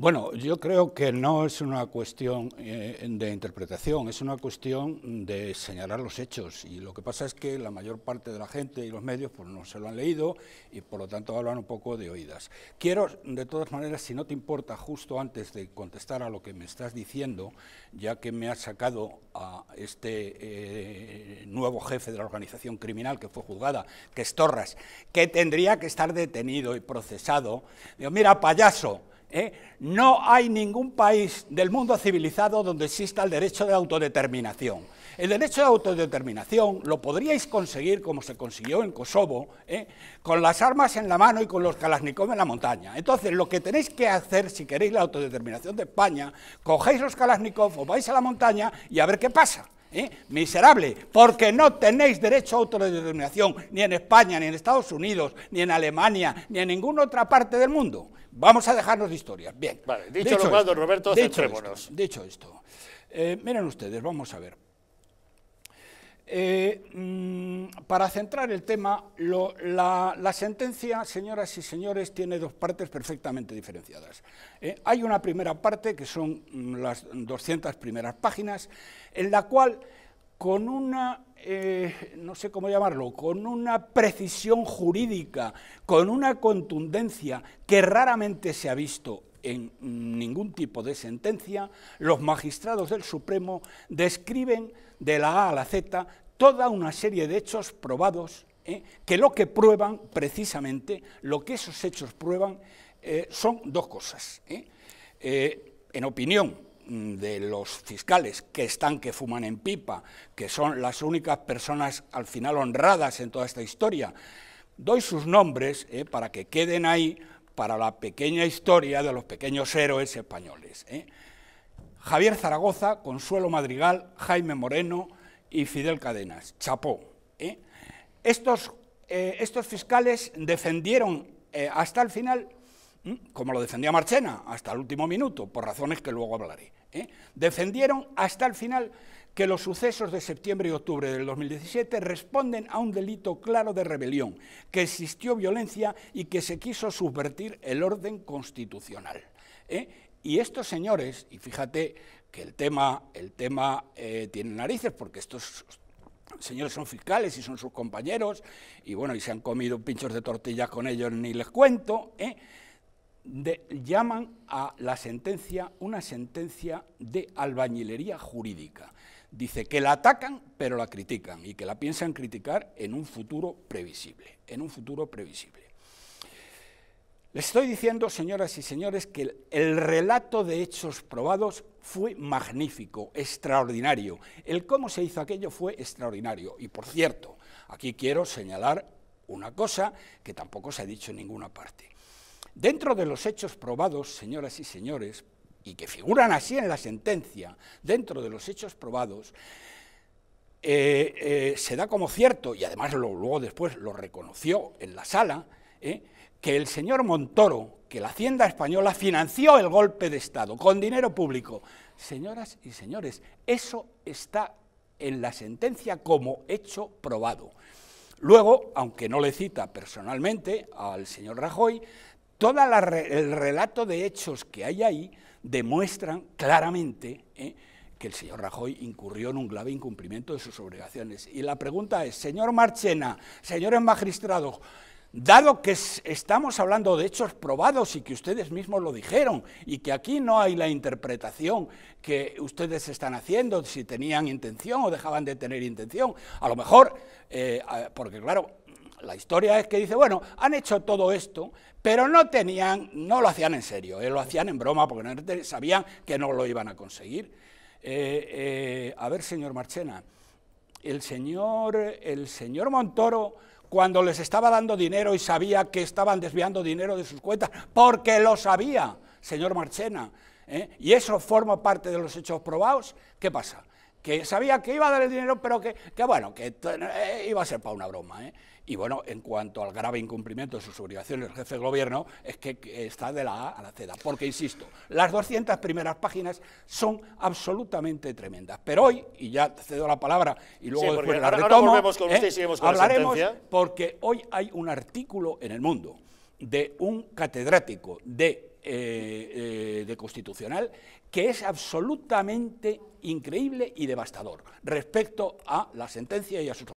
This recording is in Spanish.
Bueno, yo creo que no es una cuestión eh, de interpretación, es una cuestión de señalar los hechos. Y lo que pasa es que la mayor parte de la gente y los medios pues, no se lo han leído y por lo tanto hablan un poco de oídas. Quiero, de todas maneras, si no te importa, justo antes de contestar a lo que me estás diciendo, ya que me has sacado a este eh, nuevo jefe de la organización criminal que fue juzgada, que es Torras, que tendría que estar detenido y procesado. Digo, mira, payaso, ¿eh? no hay ningún país del mundo civilizado donde exista el derecho de autodeterminación. El derecho de autodeterminación lo podríais conseguir, como se consiguió en Kosovo, ¿eh? con las armas en la mano y con los Kalashnikov en la montaña. Entonces, lo que tenéis que hacer, si queréis la autodeterminación de España, cogéis los Kalashnikov, os vais a la montaña y a ver qué pasa. ¿eh? miserable, porque no tenéis derecho a autodeterminación, ni en España, ni en Estados Unidos, ni en Alemania, ni en ninguna otra parte del mundo. Vamos a dejarnos de historias. Bien. Vale, dicho, lo cual, don Roberto, dicho dicho esto eh, miren ustedes, vamos a ver. Eh, mm, para centrar el tema, la, sentencia, señoras y señores, tiene dos partes perfectamente diferenciadas. ¿eh? hay una primera parte, que son mm, las 200 primeras páginas, en la cual, con una, eh, no sé cómo llamarlo, con una precisión jurídica, con una contundencia que raramente se ha visto en mm, ningún tipo de sentencia, los magistrados del Supremo describen de la A a la Z toda una serie de hechos probados, ¿eh? que lo que prueban, precisamente, lo que esos hechos prueban eh, son dos cosas. ¿eh? en opinión mm, de los fiscales que están, que fuman en pipa, que son las únicas personas al final honradas en toda esta historia. Doy sus nombres para que queden ahí para la pequeña historia de los pequeños héroes españoles. Javier Zaragoza, Consuelo Madrigal, Jaime Moreno, y Fidel Cadenas. Chapó. ¿eh? Estos, eh, estos fiscales defendieron eh, hasta el final, como lo defendía Marchena, hasta el último minuto, por razones que luego hablaré, defendieron hasta el final que los sucesos de septiembre y octubre del 2017 responden a un delito claro de rebelión, que existió violencia y que se quiso subvertir el orden constitucional. Y estos señores, y fíjate que el tema, el tema eh, tiene narices, porque estos señores son fiscales y son sus compañeros, y bueno, y se han comido pinchos de tortillas con ellos, ni les cuento, ¿eh? llaman a la sentencia una sentencia de albañilería jurídica. Dice que la atacan, pero la critican, y que la piensan criticar en un futuro previsible, en un futuro previsible estoy diciendo, señoras y señores, que el, relato de hechos probados fue magnífico, extraordinario. El cómo se hizo aquello fue extraordinario. Y por cierto, aquí quiero señalar una cosa que tampoco se ha dicho en ninguna parte. Dentro de los hechos probados, señoras y señores, y que figuran así en la sentencia, dentro de los hechos probados, eh, eh, se da como cierto, y además lo, luego después lo reconoció en la sala, eh, que el señor Montoro, que la Hacienda española financió el golpe de Estado con dinero público. Señoras y señores, eso está en la sentencia como hecho probado. Luego, aunque no le cita personalmente al señor Rajoy, todo el relato de hechos que hay ahí demuestran claramente ¿eh? que el señor Rajoy incurrió en un grave incumplimiento de sus obligaciones. Y la pregunta es, señor Marchena, señores magistrados, Dado que estamos hablando de hechos probados y que ustedes mismos lo dijeron y que aquí no hay la interpretación que ustedes están haciendo, si tenían intención o dejaban de tener intención, a lo mejor, eh, porque claro, la historia es que dice, bueno, han hecho todo esto, pero no tenían, no lo hacían en serio, eh, lo hacían en broma porque sabían que no lo iban a conseguir. Eh, a ver, señor Marchena el señor, el señor Montoro, cuando les estaba dando dinero y sabía que estaban desviando dinero de sus cuentas, porque lo sabía, señor Marchena, ¿eh? y eso forma parte de los hechos probados, ¿qué pasa? Que sabía que iba a dar el dinero, pero que, que bueno, que eh, iba a ser para una broma. ¿eh? Y bueno, en cuanto al grave incumplimiento de sus obligaciones el jefe de gobierno, es que está de la A a la Z. Porque, insisto, las 200 primeras páginas son absolutamente tremendas. Pero hoy, y ya cedo la palabra y luego la retomo, con hablaremos porque hoy hay un artículo en el mundo de un catedrático de, eh, eh, de constitucional que es absolutamente increíble y devastador respecto a la sentencia y a sus